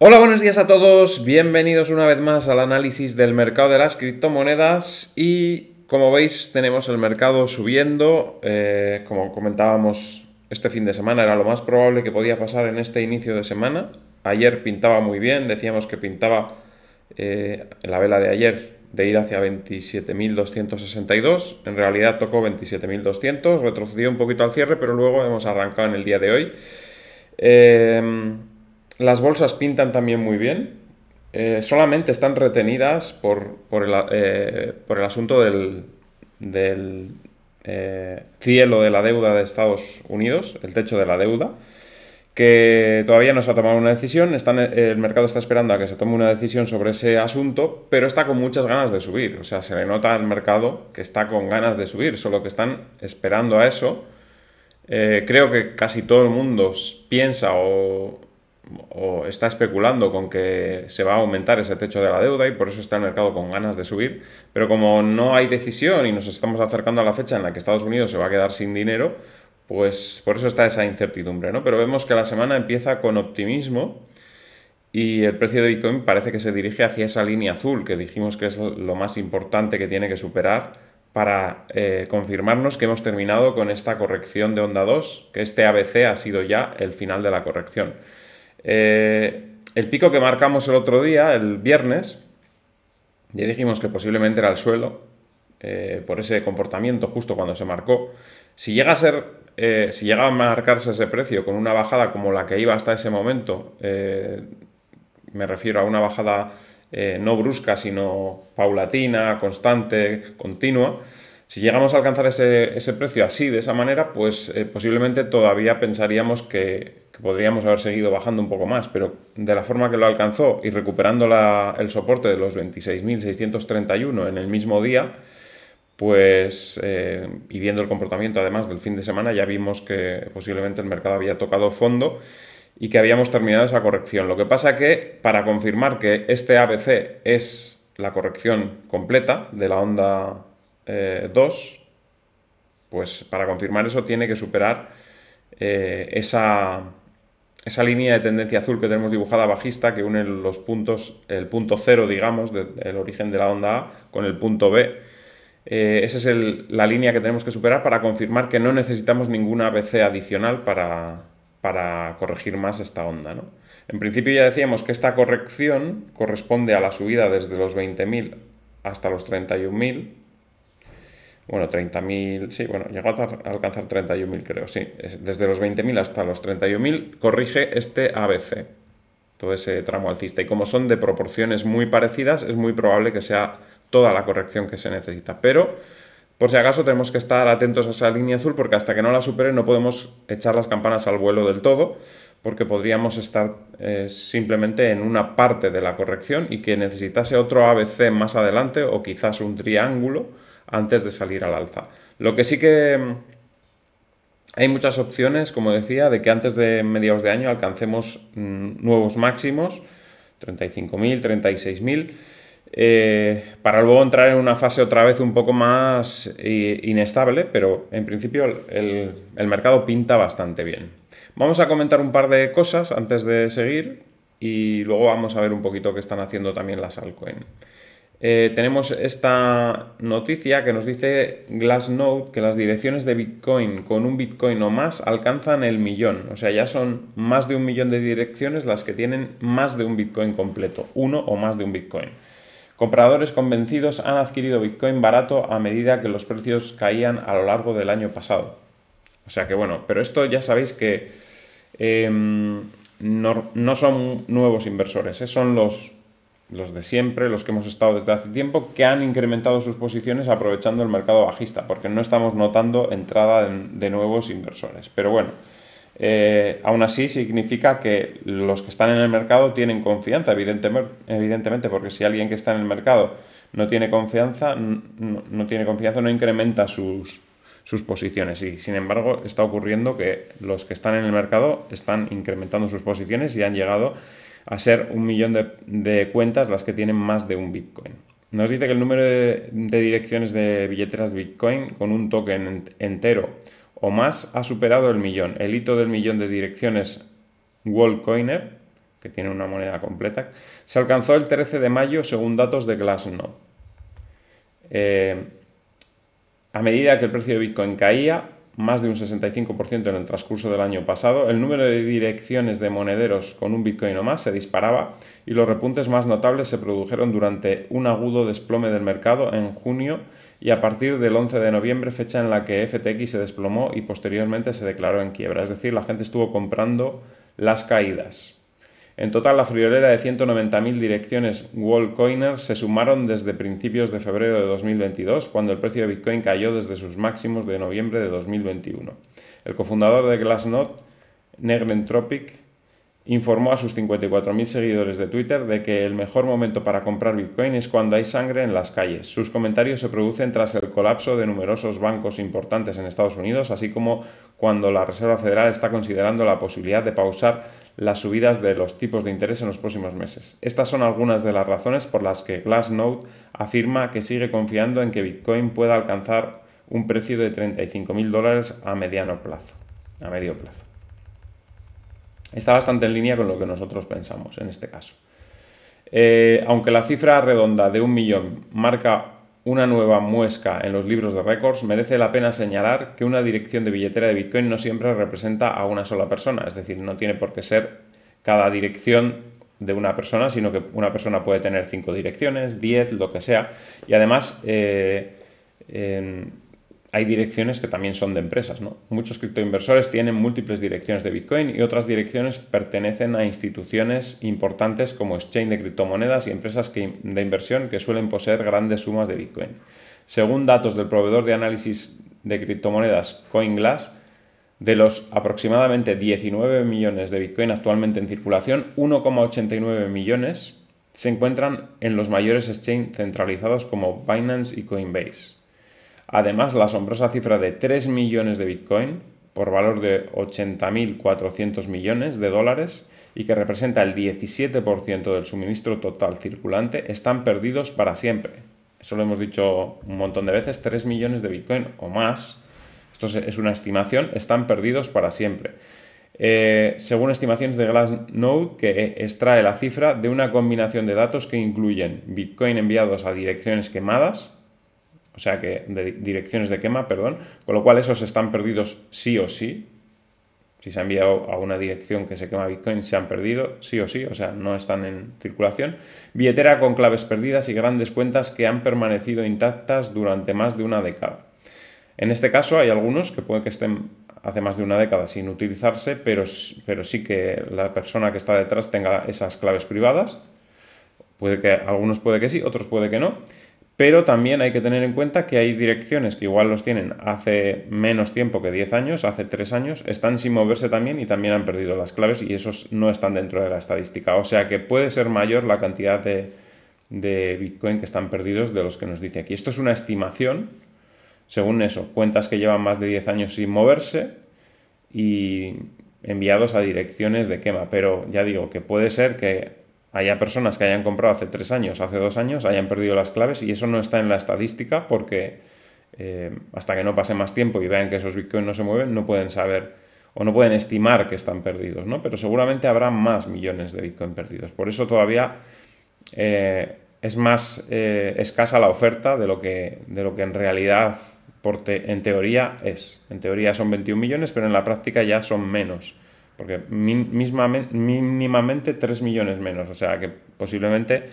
Hola, buenos días a todos. Bienvenidos una vez más al análisis del mercado de las criptomonedas. Y como veis, tenemos el mercado subiendo. Eh, como comentábamos este fin de semana, era lo más probable que podía pasar en este inicio de semana. Ayer pintaba muy bien, decíamos que pintaba eh, en la vela de ayer de ir hacia 27.262. En realidad tocó 27.200, retrocedió un poquito al cierre, pero luego hemos arrancado en el día de hoy. Eh, las bolsas pintan también muy bien. Eh, solamente están retenidas por, eh, el, asunto del, eh, cielo de la deuda de Estados Unidos, el techo de la deuda, que todavía no se ha tomado una decisión. el mercado está esperando a que se tome una decisión sobre ese asunto, pero está con muchas ganas de subir. O sea, se le nota al mercado que está con ganas de subir, solo que están esperando a eso. creo que casi todo el mundo piensa o o está especulando con que se va a aumentar ese techo de la deuda y por eso está el mercado con ganas de subir, pero como no hay decisión y nos estamos acercando a la fecha en la que Estados Unidos se va a quedar sin dinero, pues por eso está esa incertidumbre, ¿no? Pero vemos que la semana empieza con optimismo y el precio de Bitcoin parece que se dirige hacia esa línea azul que dijimos que es lo más importante que tiene que superar para eh, confirmarnos que hemos terminado con esta corrección de onda 2, que este ABC ha sido ya el final de la corrección. Eh, el pico que marcamos el otro día, el viernes, ya dijimos que posiblemente era el suelo, eh, por ese comportamiento justo cuando se marcó. Si llega a ser, eh, si a marcarse ese precio con una bajada como la que iba hasta ese momento, me refiero a una bajada no brusca, sino paulatina, constante, continua, si llegamos a alcanzar ese, precio así, de esa manera, pues eh, posiblemente todavía pensaríamos que, podríamos haber seguido bajando un poco más, pero de la forma que lo alcanzó y recuperando la, el soporte de los 26.631 en el mismo día, pues eh, y viendo el comportamiento además del fin de semana ya vimos que posiblemente el mercado había tocado fondo y que habíamos terminado esa corrección. Lo que pasa que para confirmar que este ABC es la corrección completa de la onda 2, eh, pues para confirmar eso tiene que superar eh, esa, esa, línea de tendencia azul que tenemos dibujada bajista que une los puntos, el punto 0, digamos, del origen de la onda A con el punto B. Eh, esa es la línea que tenemos que superar para confirmar que no necesitamos ninguna bc adicional para, para corregir más esta onda. ¿no? En principio ya decíamos que esta corrección corresponde a la subida desde los 20.000 hasta los 31.000 bueno, 30.000, sí, bueno, llegó a alcanzar 31.000 creo, sí, desde los 20.000 hasta los 31.000 corrige este ABC, todo ese tramo alcista. Y como son de proporciones muy parecidas, es muy probable que sea toda la corrección que se necesita. Pero, por si acaso, tenemos que estar atentos a esa línea azul porque hasta que no la supere no podemos echar las campanas al vuelo del todo porque podríamos estar eh, simplemente en una parte de la corrección y que necesitase otro ABC más adelante o quizás un triángulo antes de salir al alza. Lo que sí que mm, hay muchas opciones, como decía, de que antes de mediados de año alcancemos mm, nuevos máximos, 35.000, 36.000. Eh, para luego entrar en una fase otra vez un poco más eh, inestable, pero en principio el, mercado pinta bastante bien. Vamos a comentar un par de cosas antes de seguir y luego vamos a ver un poquito qué están haciendo también las altcoins. Eh, tenemos esta noticia que nos dice Glassnode que las direcciones de Bitcoin con un Bitcoin o más alcanzan el millón. O sea, ya son más de un millón de direcciones las que tienen más de un Bitcoin completo, uno o más de un Bitcoin. Compradores convencidos han adquirido Bitcoin barato a medida que los precios caían a lo largo del año pasado. O sea que bueno, pero esto ya sabéis que em, no, son nuevos inversores, ¿eh? son los los de siempre, los que hemos estado desde hace tiempo, que han incrementado sus posiciones aprovechando el mercado bajista, porque no estamos notando entrada de nuevos inversores. Pero bueno, eh, aún así significa que los que están en el mercado tienen confianza, evidentemente, evidentemente porque si alguien que está en el mercado no tiene confianza, no, tiene confianza, no incrementa sus, sus posiciones. Y sin embargo, está ocurriendo que los que están en el mercado están incrementando sus posiciones y han llegado a ser un millón de, cuentas las que tienen más de un Bitcoin. Nos dice que el número de, direcciones de billeteras Bitcoin con un token entero o más ha superado el millón. El hito del millón de direcciones Wallcoiner, que tiene una moneda completa, se alcanzó el 13 de mayo según datos de Glassnode. Eh, a medida que el precio de Bitcoin caía, más de un 65% en el transcurso del año pasado, el número de direcciones de monederos con un Bitcoin o más se disparaba y los repuntes más notables se produjeron durante un agudo desplome del mercado en junio y a partir del 11 de noviembre, fecha en la que FTX se desplomó y posteriormente se declaró en quiebra. Es decir, la gente estuvo comprando las caídas. En total, la friolera de 190.000 direcciones Wallcoiner se sumaron desde principios de febrero de 2022, cuando el precio de Bitcoin cayó desde sus máximos de noviembre de 2021. El cofundador de Glassnode, Tropic informó a sus 54.000 seguidores de Twitter de que el mejor momento para comprar Bitcoin es cuando hay sangre en las calles. Sus comentarios se producen tras el colapso de numerosos bancos importantes en Estados Unidos, así como cuando la Reserva Federal está considerando la posibilidad de pausar las subidas de los tipos de interés en los próximos meses. Estas son algunas de las razones por las que Glassnode afirma que sigue confiando en que Bitcoin pueda alcanzar un precio de 35.000 dólares a mediano plazo, a medio plazo está bastante en línea con lo que nosotros pensamos en este caso. Eh, aunque la cifra redonda de un millón marca una nueva muesca en los libros de récords, merece la pena señalar que una dirección de billetera de Bitcoin no siempre representa a una sola persona, es decir, no tiene por qué ser cada dirección de una persona, sino que una persona puede tener cinco direcciones, diez lo que sea, y además eh, hay direcciones que también son de empresas. ¿no? Muchos criptoinversores tienen múltiples direcciones de Bitcoin y otras direcciones pertenecen a instituciones importantes como exchange de criptomonedas y empresas de inversión que suelen poseer grandes sumas de Bitcoin. Según datos del proveedor de análisis de criptomonedas CoinGlass, de los aproximadamente 19 millones de Bitcoin actualmente en circulación, 1,89 millones se encuentran en los mayores exchange centralizados como Binance y Coinbase. Además, la asombrosa cifra de 3 millones de Bitcoin, por valor de 80.400 millones de dólares y que representa el 17% del suministro total circulante, están perdidos para siempre. Eso lo hemos dicho un montón de veces, 3 millones de Bitcoin o más, esto es una estimación, están perdidos para siempre. Eh, según estimaciones de Glassnode, que extrae la cifra de una combinación de datos que incluyen Bitcoin enviados a direcciones quemadas, o sea que de direcciones de quema, perdón, con lo cual esos están perdidos sí o sí. Si se ha enviado a una dirección que se quema Bitcoin, se han perdido sí o sí, o sea, no están en circulación. Billetera con claves perdidas y grandes cuentas que han permanecido intactas durante más de una década. En este caso hay algunos que puede que estén hace más de una década sin utilizarse, pero, pero sí que la persona que está detrás tenga esas claves privadas. Puede que algunos puede que sí, otros puede que no pero también hay que tener en cuenta que hay direcciones que igual los tienen hace menos tiempo que 10 años, hace 3 años, están sin moverse también y también han perdido las claves y esos no están dentro de la estadística. O sea que puede ser mayor la cantidad de, Bitcoin que están perdidos de los que nos dice aquí. Esto es una estimación, según eso, cuentas que llevan más de 10 años sin moverse y enviados a direcciones de quema. Pero ya digo que puede ser que haya personas que hayan comprado hace tres años, hace dos años, hayan perdido las claves y eso no está en la estadística porque eh, hasta que no pase más tiempo y vean que esos bitcoins no se mueven, no pueden saber o no pueden estimar que están perdidos, ¿no? Pero seguramente habrá más millones de bitcoin perdidos. Por eso todavía eh, es más eh, escasa la oferta de lo que, de lo que en realidad, en teoría, es. En teoría son 21 millones, pero en la práctica ya son menos porque mínimamente 3 millones menos, o sea que posiblemente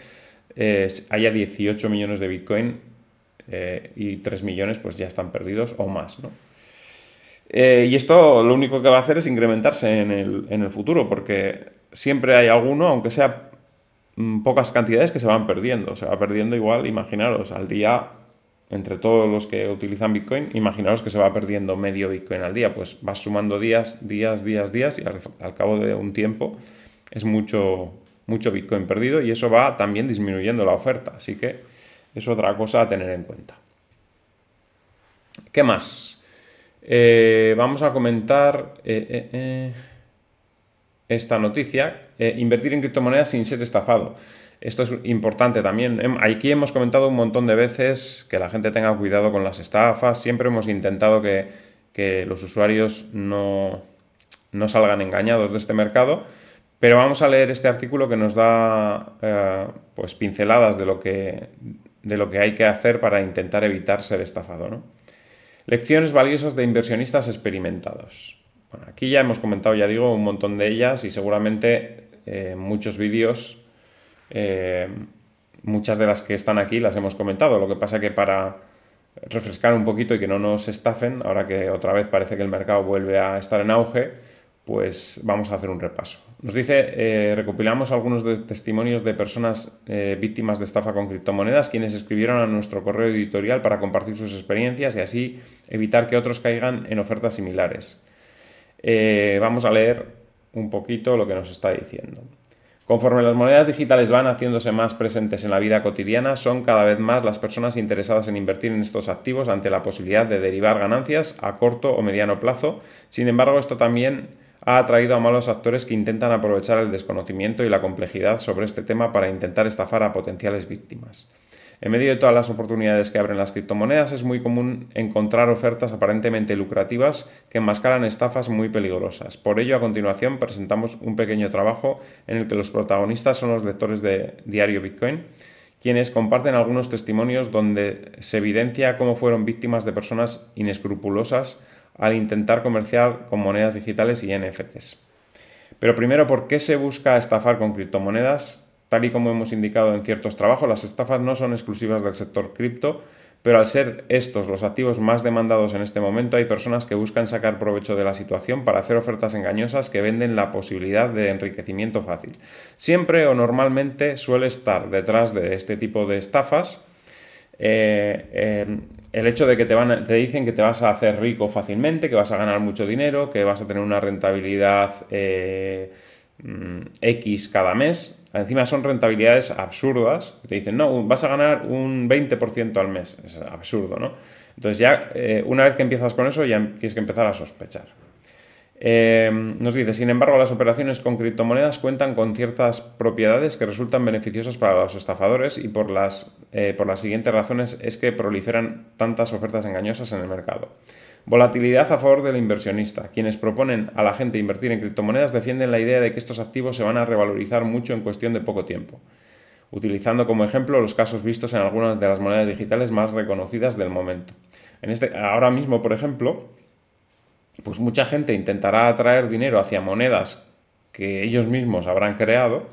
eh, haya 18 millones de Bitcoin eh, y 3 millones pues ya están perdidos o más, eh, y esto lo único que va a hacer es incrementarse en el, en el futuro, porque siempre hay alguno, aunque sea mm, pocas cantidades, que se van perdiendo. Se va perdiendo igual, imaginaros, al día entre todos los que utilizan Bitcoin, imaginaros que se va perdiendo medio Bitcoin al día, pues vas sumando días, días, días, días y al, cabo de un tiempo es mucho, mucho Bitcoin perdido y eso va también disminuyendo la oferta, así que es otra cosa a tener en cuenta. ¿Qué más? Eh, vamos a comentar eh, eh, esta noticia. invertir en criptomonedas sin ser estafado. Esto es importante también. Em, aquí hemos comentado un montón de veces que la gente tenga cuidado con las estafas. Siempre hemos intentado que, los usuarios no, salgan engañados de este mercado. Pero vamos a leer este artículo que nos da eh, pues pinceladas de lo, que, de lo que hay que hacer para intentar evitar ser estafado. Lecciones valiosas de inversionistas experimentados. aquí ya hemos comentado, ya digo, un montón de ellas y seguramente eh, muchos vídeos eh, muchas de las que están aquí las hemos comentado, lo que pasa que para refrescar un poquito y que no nos estafen, ahora que otra vez parece que el mercado vuelve a estar en auge, pues vamos a hacer un repaso. Nos dice, eh, recopilamos algunos de testimonios de personas eh, víctimas de estafa con criptomonedas, quienes escribieron a nuestro correo editorial para compartir sus experiencias y así evitar que otros caigan en ofertas similares. vamos a leer un poquito lo que nos está diciendo. Conforme las monedas digitales van haciéndose más presentes en la vida cotidiana, son cada vez más las personas interesadas en invertir en estos activos ante la posibilidad de derivar ganancias a corto o mediano plazo. Sin embargo, esto también ha atraído a malos actores que intentan aprovechar el desconocimiento y la complejidad sobre este tema para intentar estafar a potenciales víctimas. En medio de todas las oportunidades que abren las criptomonedas es muy común encontrar ofertas aparentemente lucrativas que enmascaran estafas muy peligrosas. Por ello, a continuación presentamos un pequeño trabajo en el que los protagonistas son los lectores de Diario Bitcoin, quienes comparten algunos testimonios donde se evidencia cómo fueron víctimas de personas inescrupulosas al intentar comerciar con monedas digitales y NFTs. Pero primero, ¿por qué se busca estafar con criptomonedas? Tal y como hemos indicado en ciertos trabajos, las estafas no son exclusivas del sector cripto, pero al ser estos los activos más demandados en este momento, hay personas que buscan sacar provecho de la situación para hacer ofertas engañosas que venden la posibilidad de enriquecimiento fácil. Siempre o normalmente suele estar detrás de este tipo de estafas eh, eh, el hecho de que te, van te dicen que te vas a hacer rico fácilmente, que vas a ganar mucho dinero, que vas a tener una rentabilidad eh, mm, X cada mes, Encima son rentabilidades absurdas. Te dicen, no, vas a ganar un 20% al mes. Es absurdo, ¿no? Entonces ya, eh, una vez que empiezas con eso, ya tienes que empezar a sospechar. Em, nos dice, sin embargo, las operaciones con criptomonedas cuentan con ciertas propiedades que resultan beneficiosas para los estafadores y por las, eh, por las siguientes razones es que proliferan tantas ofertas engañosas en el mercado. Volatilidad a favor del inversionista. Quienes proponen a la gente invertir en criptomonedas defienden la idea de que estos activos se van a revalorizar mucho en cuestión de poco tiempo, utilizando como ejemplo los casos vistos en algunas de las monedas digitales más reconocidas del momento. En este, ahora mismo, por ejemplo, pues mucha gente intentará atraer dinero hacia monedas que ellos mismos habrán creado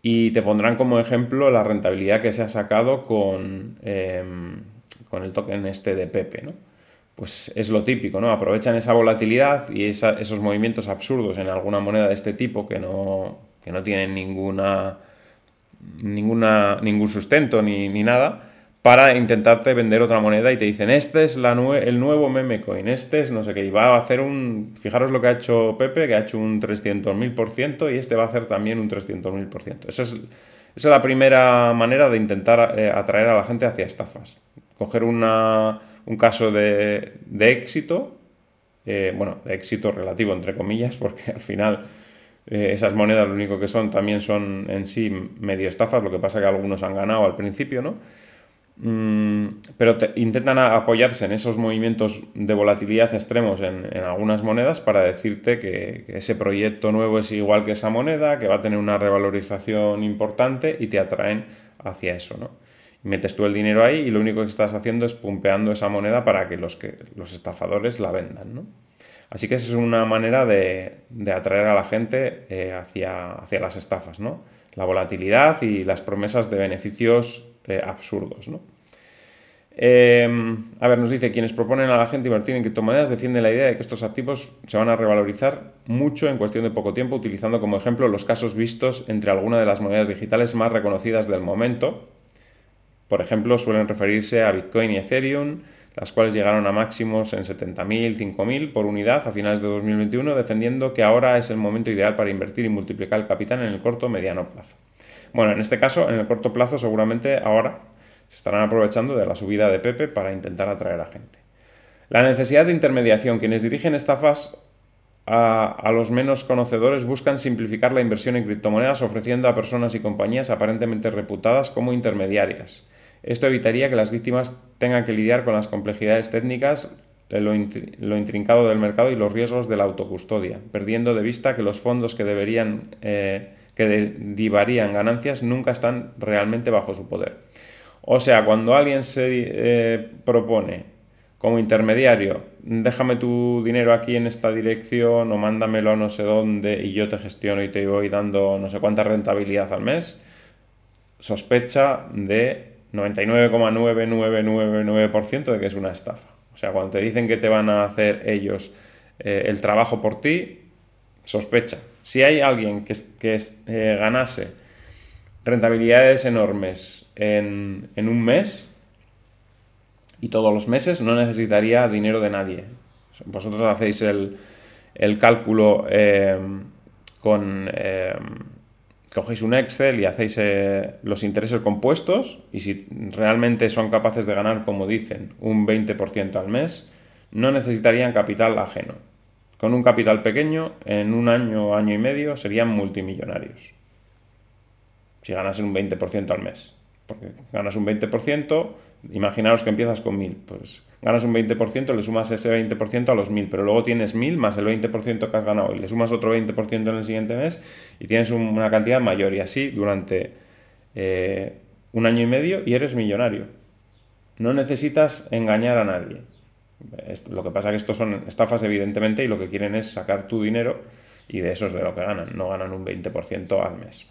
y te pondrán como ejemplo la rentabilidad que se ha sacado con, em, con el token este de Pepe, ¿no? pues es lo típico, ¿no? Aprovechan esa volatilidad y esos movimientos absurdos en alguna moneda de este tipo que no, que no tienen ninguna, ninguna, ningún sustento ni, ni nada para intentarte vender otra moneda y te dicen, este es la el nuevo meme coin, este es no sé qué, y va a hacer un, fijaros lo que ha hecho Pepe, que ha hecho un 300.000% y este va a hacer también un 300.000%. Esa es, esa es la primera manera de intentar eh, atraer a la gente hacia estafas. Coger una, un caso de, éxito, eh, bueno, de éxito relativo entre comillas, porque al final eh, esas monedas lo único que son también son en sí medio estafas, lo que pasa que algunos han ganado al principio, ¿no? Mm, pero intentan apoyarse en esos movimientos de volatilidad extremos en, algunas monedas para decirte que, ese proyecto nuevo es igual que esa moneda, que va a tener una revalorización importante y te atraen hacia eso, ¿no? metes tú el dinero ahí y lo único que estás haciendo es pumpeando esa moneda para que los, que, los estafadores la vendan, Así que esa es una manera de, atraer a la gente eh, hacia, hacia, las estafas, ¿no? La volatilidad y las promesas de beneficios eh, absurdos, em, a ver, nos dice, quienes proponen a la gente invertir en criptomonedas defienden la idea de que estos activos se van a revalorizar mucho en cuestión de poco tiempo, utilizando como ejemplo los casos vistos entre algunas de las monedas digitales más reconocidas del momento, por ejemplo, suelen referirse a Bitcoin y Ethereum, las cuales llegaron a máximos en 70.000, 5.000 por unidad a finales de 2021, defendiendo que ahora es el momento ideal para invertir y multiplicar el capital en el corto o mediano plazo. Bueno, en este caso, en el corto plazo seguramente ahora se estarán aprovechando de la subida de Pepe para intentar atraer a gente. La necesidad de intermediación. Quienes dirigen estafas a, a, los menos conocedores buscan simplificar la inversión en criptomonedas ofreciendo a personas y compañías aparentemente reputadas como intermediarias. Esto evitaría que las víctimas tengan que lidiar con las complejidades técnicas, lo, intrincado del mercado y los riesgos de la autocustodia, perdiendo de vista que los fondos que deberían eh, que derivarían ganancias nunca están realmente bajo su poder. O sea, cuando alguien se eh, propone como intermediario, déjame tu dinero aquí en esta dirección o mándamelo a no sé dónde y yo te gestiono y te voy dando no sé cuánta rentabilidad al mes, sospecha de 99,9999% de que es una estafa. O sea, cuando te dicen que te van a hacer ellos eh, el trabajo por ti, sospecha. Si hay alguien que, eh, ganase rentabilidades enormes en, un mes y todos los meses, no necesitaría dinero de nadie. Vosotros hacéis el, cálculo eh, con, cogéis un Excel y hacéis eh, los intereses compuestos y si realmente son capaces de ganar, como dicen, un 20% al mes, no necesitarían capital ajeno. Con un capital pequeño, en un año o año y medio serían multimillonarios. Si ganasen un 20% al mes. Porque ganas un 20%, Imaginaros que empiezas con 1000, pues ganas un 20%, le sumas ese 20% a los 1000, pero luego tienes 1000 más el 20% que has ganado y le sumas otro 20% en el siguiente mes y tienes una cantidad mayor y así durante eh, un año y medio y eres millonario. No necesitas engañar a nadie. Lo que pasa es que estos son estafas evidentemente y lo que quieren es sacar tu dinero y de eso es de lo que ganan, no ganan un 20% al mes.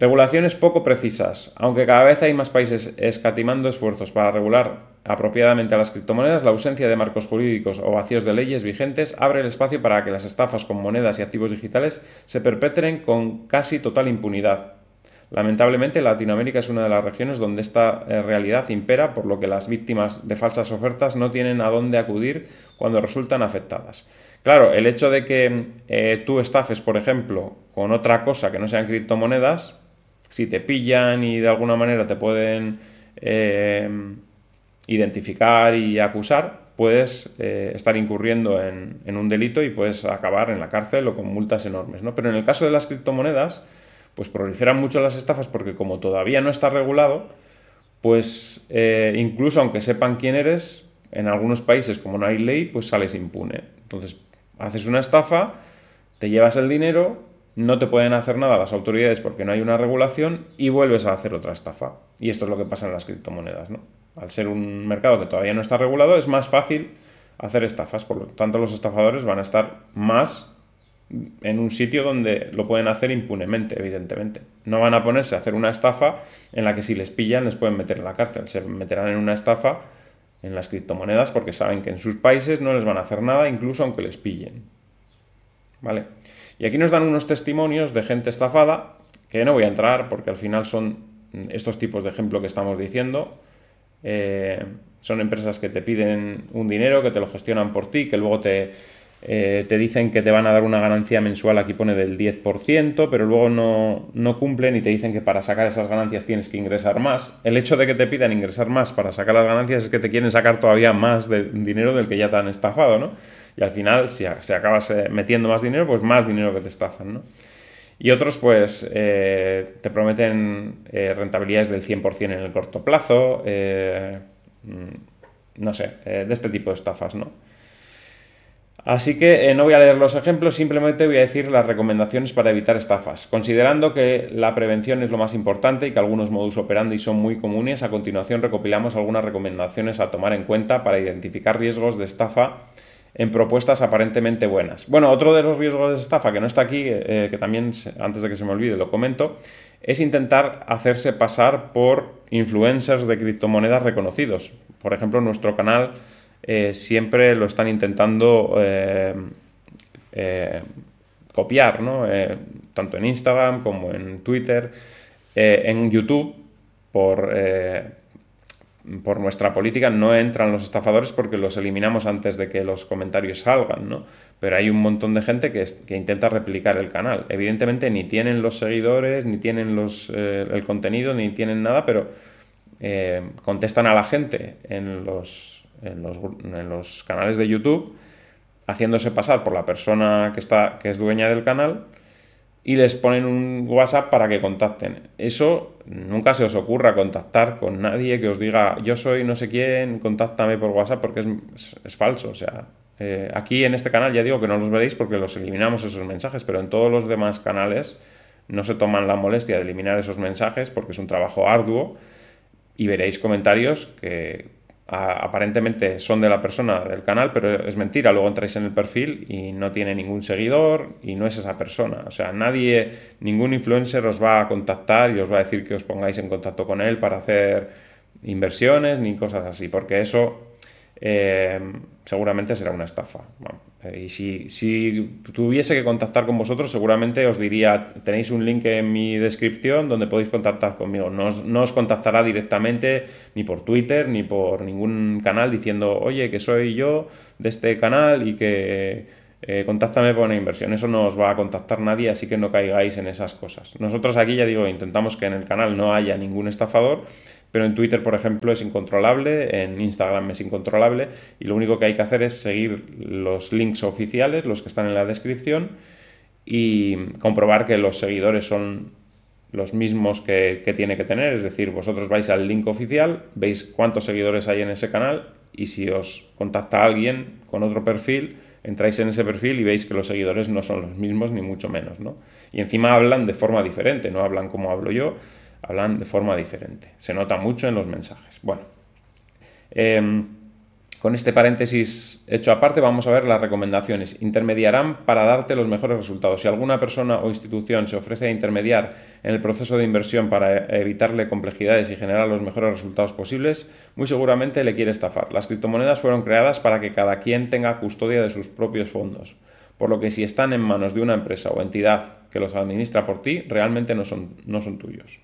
Regulaciones poco precisas. Aunque cada vez hay más países escatimando esfuerzos para regular apropiadamente a las criptomonedas, la ausencia de marcos jurídicos o vacíos de leyes vigentes abre el espacio para que las estafas con monedas y activos digitales se perpetren con casi total impunidad. Lamentablemente, Latinoamérica es una de las regiones donde esta eh, realidad impera, por lo que las víctimas de falsas ofertas no tienen a dónde acudir cuando resultan afectadas. Claro, el hecho de que eh, tú estafes, por ejemplo, con otra cosa que no sean criptomonedas, si te pillan y de alguna manera te pueden eh, identificar y acusar, puedes eh, estar incurriendo en, un delito y puedes acabar en la cárcel o con multas enormes. ¿no? Pero en el caso de las criptomonedas, pues proliferan mucho las estafas porque como todavía no está regulado, pues eh, incluso aunque sepan quién eres, en algunos países como no hay ley, pues sales impune. Entonces haces una estafa, te llevas el dinero no te pueden hacer nada las autoridades porque no hay una regulación y vuelves a hacer otra estafa. Y esto es lo que pasa en las criptomonedas, Al ser un mercado que todavía no está regulado, es más fácil hacer estafas, por lo tanto los estafadores van a estar más en un sitio donde lo pueden hacer impunemente, evidentemente. No van a ponerse a hacer una estafa en la que si les pillan les pueden meter en la cárcel, se meterán en una estafa en las criptomonedas porque saben que en sus países no les van a hacer nada, incluso aunque les pillen. ¿Vale? Y aquí nos dan unos testimonios de gente estafada, que no voy a entrar porque al final son estos tipos de ejemplo que estamos diciendo. Eh, son empresas que te piden un dinero, que te lo gestionan por ti, que luego te, eh, dicen que te van a dar una ganancia mensual, aquí pone del 10%, pero luego no, no, cumplen y te dicen que para sacar esas ganancias tienes que ingresar más. El hecho de que te pidan ingresar más para sacar las ganancias es que te quieren sacar todavía más dinero del que ya te han estafado, ¿no? y al final, si, acabas eh, metiendo más dinero, pues más dinero que te estafan, Y otros, pues, eh, te prometen eh, rentabilidades del 100% en el corto plazo, mm, no sé, de este tipo de estafas, ¿no? Así que no voy a leer los ejemplos, simplemente voy a decir las recomendaciones para evitar estafas. Considerando que la prevención es lo más importante y que algunos modus operandi son muy comunes, a continuación recopilamos algunas recomendaciones a tomar en cuenta para identificar riesgos de estafa en propuestas aparentemente buenas. Bueno, otro de los riesgos de estafa que no está aquí, eh, eh, que también antes de que se me olvide lo comento, es intentar hacerse pasar por influencers de criptomonedas reconocidos. Por ejemplo, nuestro canal eh, siempre lo están intentando copiar, ¿no? tanto en Instagram como en Twitter, en YouTube, por por nuestra política no entran los estafadores porque los eliminamos antes de que los comentarios salgan, ¿no? Pero hay un montón de gente que, intenta replicar el canal. Evidentemente ni tienen los seguidores, ni tienen eh, el contenido, ni tienen nada, pero eh, contestan a la gente en los, canales de YouTube haciéndose pasar por la persona que, está, que es dueña del canal y les ponen un WhatsApp para que contacten. Eso nunca se os ocurra contactar con nadie que os diga yo soy no sé quién, contáctame por WhatsApp porque es, falso. O sea, eh, aquí en este canal ya digo que no los veréis porque los eliminamos esos mensajes, pero en todos los demás canales no se toman la molestia de eliminar esos mensajes porque es un trabajo arduo y veréis comentarios que aparentemente son de la persona del canal, pero es mentira. Luego entráis en el perfil y no tiene ningún seguidor y no es esa persona. O sea, nadie, ningún influencer os va a contactar y os va a decir que os pongáis en contacto con él para hacer inversiones ni cosas así, porque eso eh, seguramente será una estafa. Eh, y si, tuviese que contactar con vosotros, seguramente os diría, tenéis un link en mi descripción donde podéis contactar conmigo. No os, contactará directamente ni por Twitter ni por ningún canal diciendo, oye, que soy yo de este canal y que... Eh, contáctame por una inversión. Eso no os va a contactar nadie, así que no caigáis en esas cosas. Nosotros aquí, ya digo, intentamos que en el canal no haya ningún estafador pero en Twitter, por ejemplo, es incontrolable, en Instagram es incontrolable y lo único que hay que hacer es seguir los links oficiales, los que están en la descripción y comprobar que los seguidores son los mismos que, tiene que tener, es decir, vosotros vais al link oficial, veis cuántos seguidores hay en ese canal y si os contacta alguien con otro perfil, entráis en ese perfil y veis que los seguidores no son los mismos ni mucho menos, ¿no? Y encima hablan de forma diferente, no hablan como hablo yo, hablan de forma diferente. Se nota mucho en los mensajes. Bueno, em, con este paréntesis hecho aparte, vamos a ver las recomendaciones. Intermediarán para darte los mejores resultados. Si alguna persona o institución se ofrece a intermediar en el proceso de inversión para evitarle complejidades y generar los mejores resultados posibles, muy seguramente le quiere estafar. Las criptomonedas fueron creadas para que cada quien tenga custodia de sus propios fondos, por lo que si están en manos de una empresa o entidad que los administra por ti, realmente no son, no son tuyos.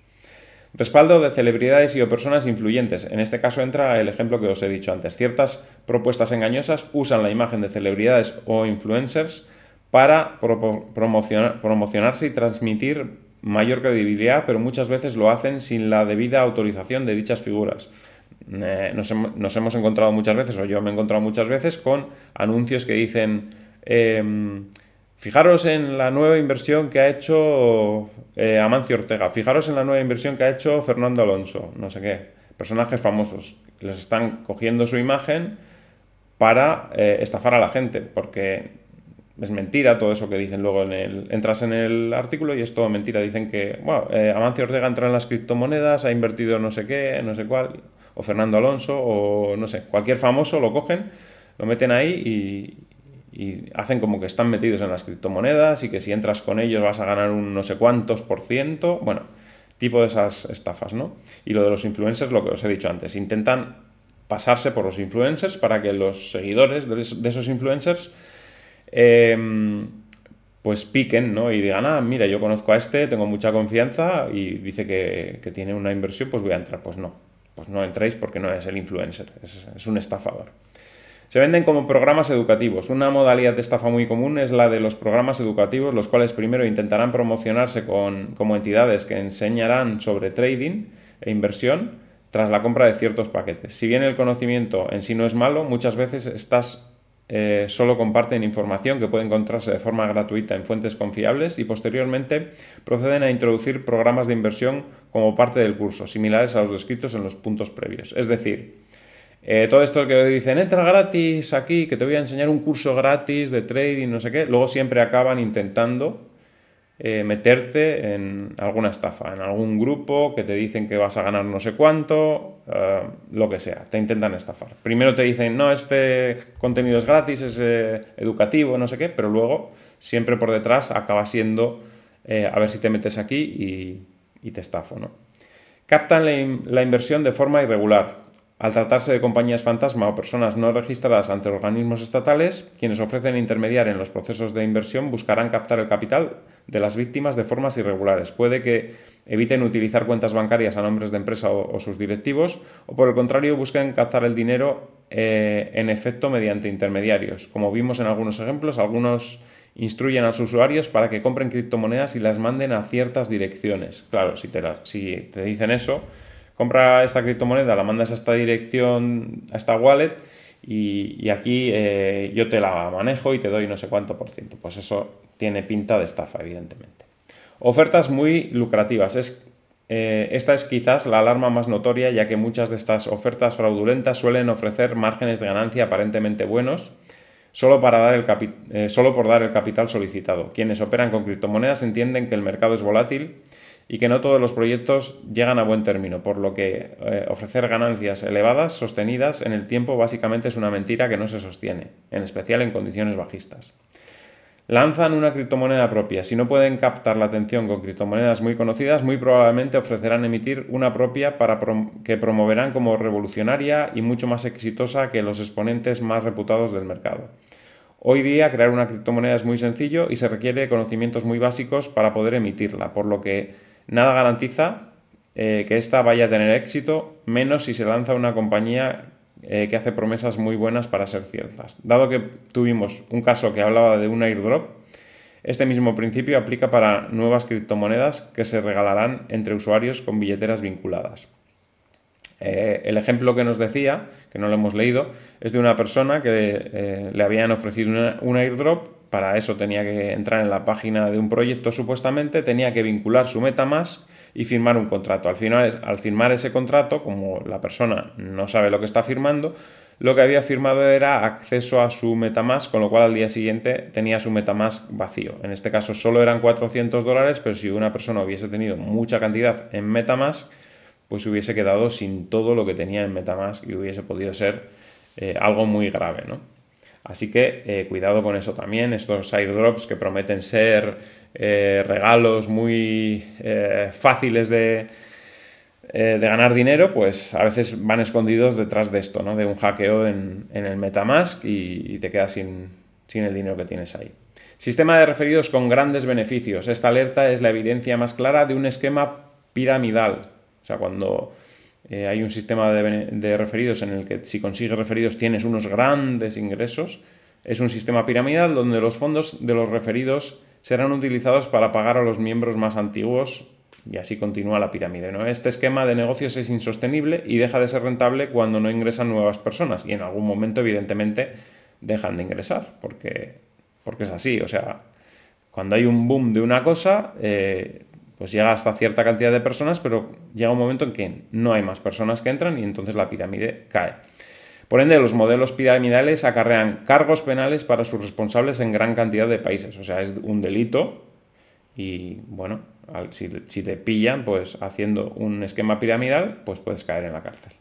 Respaldo de celebridades y o personas influyentes. En este caso entra el ejemplo que os he dicho antes. Ciertas propuestas engañosas usan la imagen de celebridades o influencers para promocionarse y transmitir mayor credibilidad, pero muchas veces lo hacen sin la debida autorización de dichas figuras. Eh, nos, hemos encontrado muchas veces, o yo me he encontrado muchas veces, con anuncios que dicen... Em, Fijaros en la nueva inversión que ha hecho eh, Amancio Ortega, fijaros en la nueva inversión que ha hecho Fernando Alonso, no sé qué, personajes famosos, les están cogiendo su imagen para eh, estafar a la gente, porque es mentira todo eso que dicen luego en el, entras en el artículo y es todo mentira, dicen que, eh, Amancio Ortega entra en las criptomonedas, ha invertido no sé qué, no sé cuál, o Fernando Alonso, o no sé, cualquier famoso lo cogen, lo meten ahí y, y hacen como que están metidos en las criptomonedas y que si entras con ellos vas a ganar un no sé cuántos por ciento, bueno, tipo de esas estafas, ¿no? Y lo de los influencers, lo que os he dicho antes, intentan pasarse por los influencers para que los seguidores de, esos influencers em, pues piquen, ¿no? Y digan, ah, mira, yo conozco a este, tengo mucha confianza y dice que, tiene una inversión, pues voy a entrar. Pues no, pues no entréis porque no es el influencer, es un estafador. Se venden como programas educativos. Una modalidad de estafa muy común es la de los programas educativos, los cuales primero intentarán promocionarse como entidades que enseñarán sobre trading e inversión tras la compra de ciertos paquetes. Si bien el conocimiento en sí no es malo, muchas veces estas eh, solo comparten información que puede encontrarse de forma gratuita en fuentes confiables y posteriormente proceden a introducir programas de inversión como parte del curso, similares a los descritos en los puntos previos. Es decir, eh, todo esto que dicen, entra gratis aquí, que te voy a enseñar un curso gratis de trading, no sé qué, luego siempre acaban intentando eh, meterte en alguna estafa, en algún grupo que te dicen que vas a ganar no sé cuánto, eh, lo que sea, te intentan estafar. Primero te dicen, no, este contenido es gratis, es educativo, no sé qué, pero luego siempre por detrás acaba siendo, a ver si te metes aquí y, te estafo, ¿no? Captan la inversión de forma irregular al tratarse de compañías fantasma o personas no registradas ante organismos estatales, quienes ofrecen intermediar en los procesos de inversión buscarán captar el capital de las víctimas de formas irregulares. Puede que eviten utilizar cuentas bancarias a nombres de empresa o, sus directivos, o por el contrario busquen captar el dinero eh, en efecto mediante intermediarios. Como vimos en algunos ejemplos, algunos instruyen a sus usuarios para que compren criptomonedas y las manden a ciertas direcciones. Claro, si si te dicen eso, compra esta criptomoneda, la mandas a esta dirección, a esta wallet, y, aquí eh, yo te la manejo y te doy no sé cuánto por ciento. Pues eso tiene pinta de estafa, evidentemente. Ofertas muy lucrativas. Eh, esta es quizás la alarma más notoria, ya que muchas de estas ofertas fraudulentas suelen ofrecer márgenes de ganancia aparentemente buenos. Solo, para dar el eh, solo por dar el capital solicitado. Quienes operan con criptomonedas entienden que el mercado es volátil y que no todos los proyectos llegan a buen término, por lo que eh, ofrecer ganancias elevadas sostenidas en el tiempo básicamente es una mentira que no se sostiene, en especial en condiciones bajistas. Lanzan una criptomoneda propia. Si no pueden captar la atención con criptomonedas muy conocidas, muy probablemente ofrecerán emitir una propia para que promoverán como revolucionaria y mucho más exitosa que los exponentes más reputados del mercado. Hoy día crear una criptomoneda es muy sencillo y se requiere conocimientos muy básicos para poder emitirla, por lo que Nada garantiza eh, que ésta vaya a tener éxito, menos si se lanza una compañía eh, que hace promesas muy buenas para ser ciertas. Dado que tuvimos un caso que hablaba de un airdrop, este mismo principio aplica para nuevas criptomonedas que se regalarán entre usuarios con billeteras vinculadas. Eh, el ejemplo que nos decía, que no lo hemos leído, es de una persona que le habían ofrecido un airdrop para eso tenía que entrar en la página de un proyecto supuestamente, tenía que vincular su MetaMask y firmar un contrato. Al, final, al firmar ese contrato, como la persona no sabe lo que está firmando, lo que había firmado era acceso a su MetaMask, con lo cual al día siguiente tenía su MetaMask vacío. En este caso solo eran 400 dólares, pero si una persona hubiese tenido mucha cantidad en MetaMask, pues hubiese quedado sin todo lo que tenía en MetaMask y hubiese podido ser eh, algo muy grave, ¿no? Así que eh, cuidado con eso también, estos airdrops que prometen ser eh, regalos muy eh, fáciles de, ganar dinero, pues a veces van escondidos detrás de esto, ¿no? de un hackeo en, el Metamask y, te quedas sin, sin el dinero que tienes ahí. Sistema de referidos con grandes beneficios. Esta alerta es la evidencia más clara de un esquema piramidal. O sea, cuando eh, hay un sistema de, referidos en el que si consigues referidos tienes unos grandes ingresos. Es un sistema piramidal donde los fondos de los referidos serán utilizados para pagar a los miembros más antiguos y así continúa la pirámide. ¿no? Este esquema de negocios es insostenible y deja de ser rentable cuando no ingresan nuevas personas y en algún momento evidentemente dejan de ingresar porque, porque es así. O sea, cuando hay un boom de una cosa, eh, pues llega hasta cierta cantidad de personas, pero llega un momento en que no hay más personas que entran y entonces la pirámide cae. Por ende, los modelos piramidales acarrean cargos penales para sus responsables en gran cantidad de países. O sea, es un delito y, bueno, si, te pillan pues haciendo un esquema piramidal, pues puedes caer en la cárcel.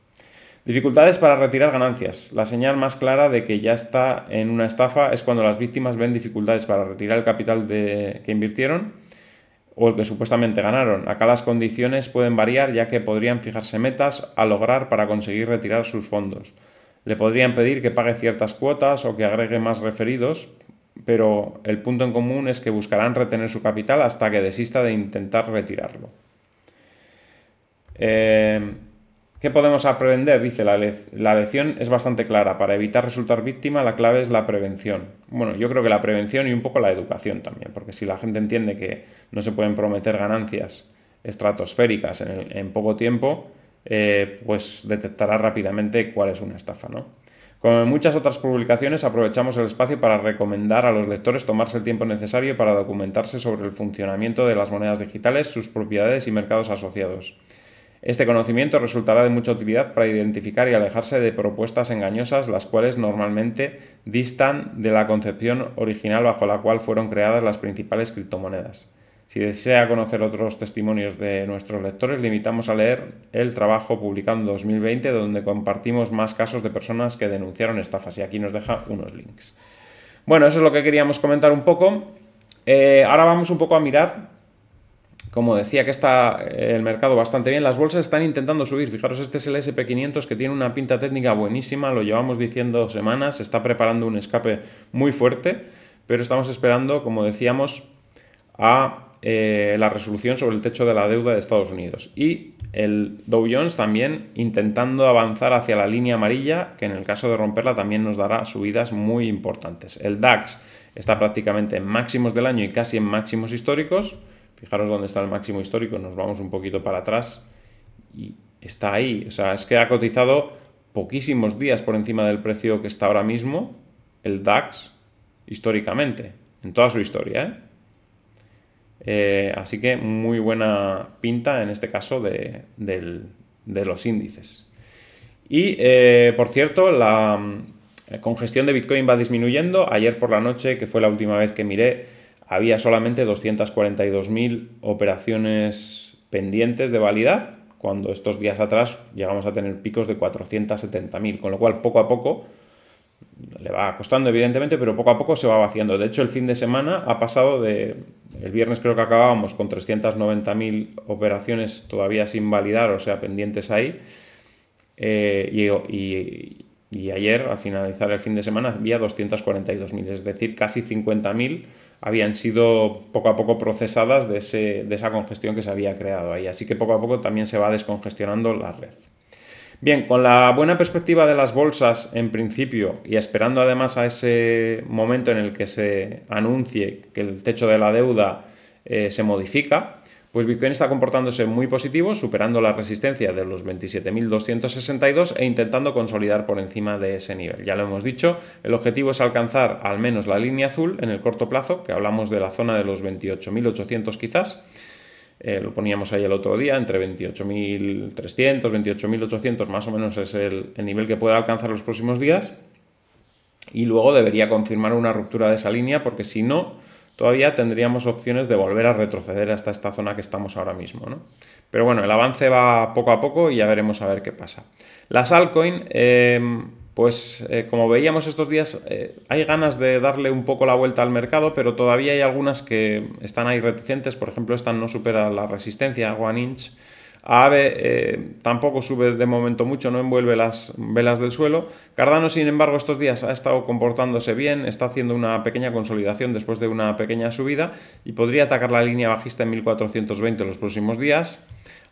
Dificultades para retirar ganancias. La señal más clara de que ya está en una estafa es cuando las víctimas ven dificultades para retirar el capital que invirtieron o el que supuestamente ganaron. Acá las condiciones pueden variar ya que podrían fijarse metas a lograr para conseguir retirar sus fondos. Le podrían pedir que pague ciertas cuotas o que agregue más referidos, pero el punto en común es que buscarán retener su capital hasta que desista de intentar retirarlo. Eh, ¿Qué podemos aprender? Dice la, lección es bastante clara. Para evitar resultar víctima, la clave es la prevención. Bueno, yo creo que la prevención y un poco la educación también, porque si la gente entiende que no se pueden prometer ganancias estratosféricas en, poco tiempo, eh, pues detectará rápidamente cuál es una estafa, ¿no? Como en muchas otras publicaciones, aprovechamos el espacio para recomendar a los lectores tomarse el tiempo necesario para documentarse sobre el funcionamiento de las monedas digitales, sus propiedades y mercados asociados. Este conocimiento resultará de mucha utilidad para identificar y alejarse de propuestas engañosas, las cuales normalmente distan de la concepción original bajo la cual fueron creadas las principales criptomonedas. Si desea conocer otros testimonios de nuestros lectores, le invitamos a leer el trabajo publicado en 2020, donde compartimos más casos de personas que denunciaron estafas. Y aquí nos deja unos links. Bueno, eso es lo que queríamos comentar un poco. Eh, ahora vamos un poco a mirar como decía que está eh, el mercado bastante bien, las bolsas están intentando subir. Fijaros, este es el SP500 que tiene una pinta técnica buenísima, lo llevamos diciendo semanas, está preparando un escape muy fuerte, pero estamos esperando, como decíamos, a eh, la resolución sobre el techo de la deuda de Estados Unidos. Y el Dow Jones también intentando avanzar hacia la línea amarilla, que en el caso de romperla también nos dará subidas muy importantes. El DAX está prácticamente en máximos del año y casi en máximos históricos Fijaros dónde está el máximo histórico, nos vamos un poquito para atrás y está ahí. O sea, es que ha cotizado poquísimos días por encima del precio que está ahora mismo el DAX históricamente, en toda su historia. ¿eh? Eh, así que muy buena pinta en este caso de, los índices. Y eh, por cierto, la congestión de Bitcoin va disminuyendo. Ayer por la noche, que fue la última vez que miré, había solamente 242.000 operaciones pendientes de validar, cuando estos días atrás llegamos a tener picos de 470.000, con lo cual poco a poco le va costando evidentemente, pero poco a poco se va vaciando. De hecho, el fin de semana ha pasado de, el viernes creo que acabábamos con 390.000 operaciones todavía sin validar, o sea, pendientes ahí, eh, y, ayer, al finalizar el fin de semana, había 242.000, es decir, casi 50.000 habían sido poco a poco procesadas de, esa congestión que se había creado ahí. Así que poco a poco también se va descongestionando la red. Bien, con la buena perspectiva de las bolsas en principio y esperando además a ese momento en el que se anuncie que el techo de la deuda eh, se modifica, pues Bitcoin está comportándose muy positivo, superando la resistencia de los 27.262 e intentando consolidar por encima de ese nivel. Ya lo hemos dicho, el objetivo es alcanzar al menos la línea azul en el corto plazo, que hablamos de la zona de los 28.800 quizás. Eh, lo poníamos ahí el otro día, entre 28.300, 28.800 más o menos es el, el nivel que puede alcanzar los próximos días. Y luego debería confirmar una ruptura de esa línea porque si no, todavía tendríamos opciones de volver a retroceder hasta esta zona que estamos ahora mismo. ¿no? Pero bueno, el avance va poco a poco y ya veremos a ver qué pasa. Las altcoins, eh, pues eh, como veíamos estos días, eh, hay ganas de darle un poco la vuelta al mercado, pero todavía hay algunas que están ahí reticentes. Por ejemplo, esta no supera la resistencia, One Inch. Aave eh, tampoco sube de momento mucho, no envuelve las velas del suelo. Cardano, sin embargo, estos días ha estado comportándose bien, está haciendo una pequeña consolidación después de una pequeña subida y podría atacar la línea bajista en 1420 los próximos días.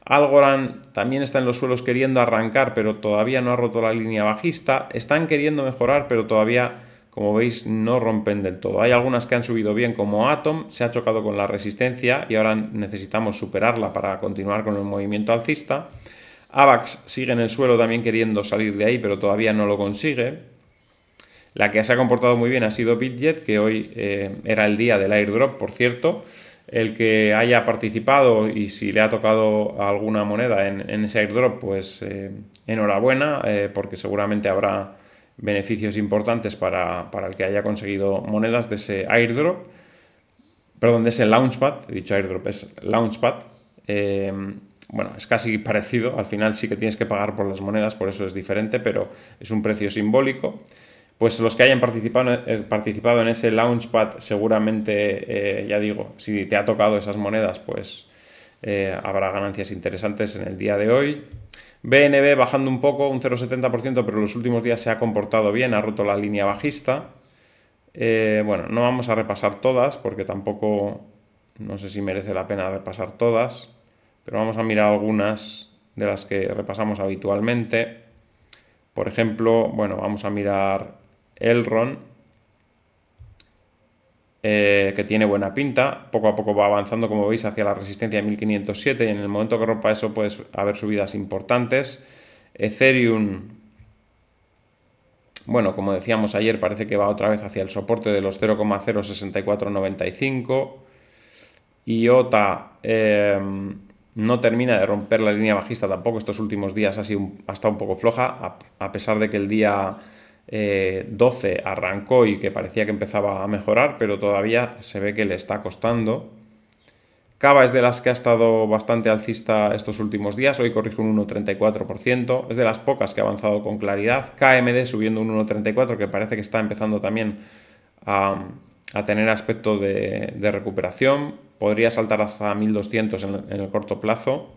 Algorand también está en los suelos queriendo arrancar, pero todavía no ha roto la línea bajista. Están queriendo mejorar, pero todavía como veis no rompen del todo. Hay algunas que han subido bien como Atom, se ha chocado con la resistencia y ahora necesitamos superarla para continuar con el movimiento alcista. AVAX sigue en el suelo también queriendo salir de ahí, pero todavía no lo consigue. La que se ha comportado muy bien ha sido Bitget, que hoy eh, era el día del airdrop, por cierto. El que haya participado y si le ha tocado alguna moneda en, ese airdrop, pues eh, enhorabuena, eh, porque seguramente habrá beneficios importantes para, el que haya conseguido monedas de ese airdrop, perdón, de ese launchpad, he dicho airdrop, es launchpad. Eh, bueno, es casi parecido, al final sí que tienes que pagar por las monedas, por eso es diferente, pero es un precio simbólico. Pues los que hayan participado, eh, participado en ese launchpad seguramente, eh, ya digo, si te ha tocado esas monedas, pues eh, habrá ganancias interesantes en el día de hoy. BNB bajando un poco, un 0,70%, pero en los últimos días se ha comportado bien, ha roto la línea bajista. Eh, bueno, no vamos a repasar todas porque tampoco no sé si merece la pena repasar todas, pero vamos a mirar algunas de las que repasamos habitualmente. Por ejemplo, bueno, vamos a mirar Elron, eh, que tiene buena pinta. Poco a poco va avanzando, como veis, hacia la resistencia de 1507 y en el momento que rompa eso puede haber subidas importantes. Ethereum, bueno, como decíamos ayer, parece que va otra vez hacia el soporte de los 0,06495. IOTA eh, no termina de romper la línea bajista tampoco. Estos últimos días ha sido hasta un poco floja, a pesar de que el día 12 eh, arrancó y que parecía que empezaba a mejorar, pero todavía se ve que le está costando. Cava es de las que ha estado bastante alcista estos últimos días, hoy corrige un 1,34%, es de las pocas que ha avanzado con claridad. KMD subiendo un 1,34% que parece que está empezando también a, tener aspecto de, recuperación, podría saltar hasta 1.200 en el corto plazo.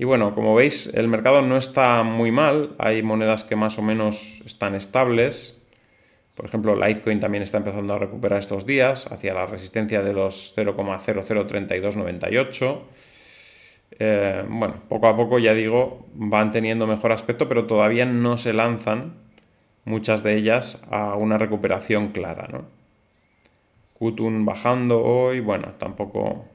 Y bueno, como veis, el mercado no está muy mal, hay monedas que más o menos están estables. Por ejemplo, Litecoin también está empezando a recuperar estos días hacia la resistencia de los 0,003298. Eh, bueno, poco a poco ya digo, van teniendo mejor aspecto, pero todavía no se lanzan muchas de ellas a una recuperación clara. ¿no? Kutun bajando hoy, bueno, tampoco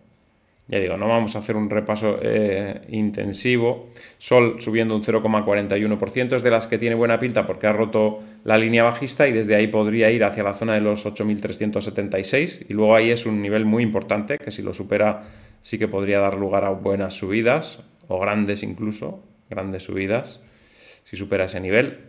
ya digo, no vamos a hacer un repaso eh, intensivo. Sol subiendo un 0,41%, es de las que tiene buena pinta porque ha roto la línea bajista y desde ahí podría ir hacia la zona de los 8.376 y luego ahí es un nivel muy importante que si lo supera sí que podría dar lugar a buenas subidas o grandes incluso, grandes subidas si supera ese nivel.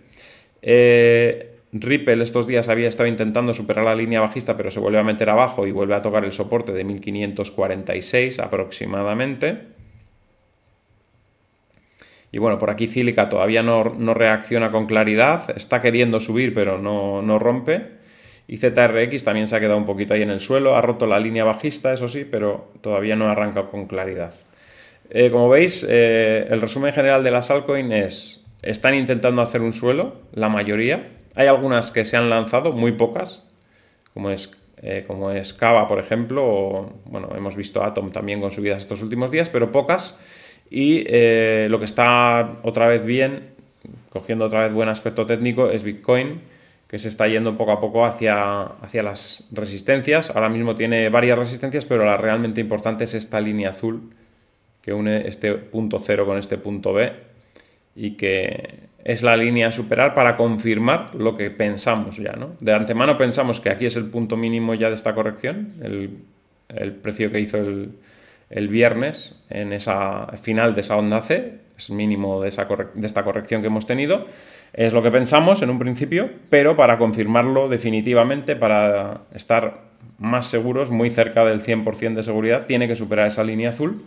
Eh, Ripple estos días había estado intentando superar la línea bajista, pero se vuelve a meter abajo y vuelve a tocar el soporte de 1546 aproximadamente. Y bueno, por aquí Cílica todavía no, reacciona con claridad, está queriendo subir pero no, rompe. Y ZRX también se ha quedado un poquito ahí en el suelo, ha roto la línea bajista, eso sí, pero todavía no arranca con claridad. Eh, como veis, eh, el resumen general de las altcoins es, están intentando hacer un suelo, la mayoría, hay algunas que se han lanzado, muy pocas, como es, eh, como es Cava, por ejemplo, o, bueno, hemos visto Atom también con subidas estos últimos días, pero pocas. Y eh, lo que está otra vez bien, cogiendo otra vez buen aspecto técnico, es Bitcoin, que se está yendo poco a poco hacia, hacia las resistencias. Ahora mismo tiene varias resistencias, pero la realmente importante es esta línea azul que une este punto cero con este punto B y que es la línea a superar para confirmar lo que pensamos ya, ¿no? De antemano pensamos que aquí es el punto mínimo ya de esta corrección, el, precio que hizo el, viernes en esa final de esa onda C, es mínimo de, de esta corrección que hemos tenido, es lo que pensamos en un principio, pero para confirmarlo definitivamente, para estar más seguros, muy cerca del 100% de seguridad, tiene que superar esa línea azul,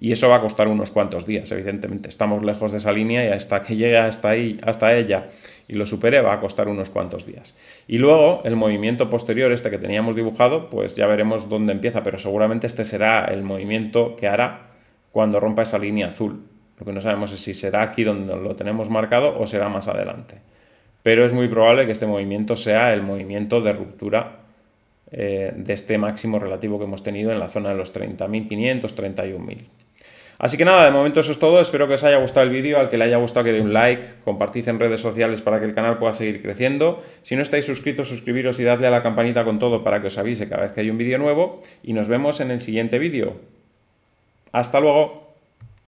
y eso va a costar unos cuantos días, evidentemente. Estamos lejos de esa línea y hasta que llegue hasta, ahí, hasta ella y lo supere va a costar unos cuantos días. Y luego el movimiento posterior, este que teníamos dibujado, pues ya veremos dónde empieza, pero seguramente este será el movimiento que hará cuando rompa esa línea azul. Lo que no sabemos es si será aquí donde lo tenemos marcado o será más adelante. Pero es muy probable que este movimiento sea el movimiento de ruptura eh, de este máximo relativo que hemos tenido en la zona de los 30.500, 31.000. Así que nada, de momento eso es todo. Espero que os haya gustado el vídeo. Al que le haya gustado, que dé un like, compartid en redes sociales para que el canal pueda seguir creciendo. Si no estáis suscritos, suscribiros y dadle a la campanita con todo para que os avise cada vez que hay un vídeo nuevo. Y nos vemos en el siguiente vídeo. ¡Hasta luego!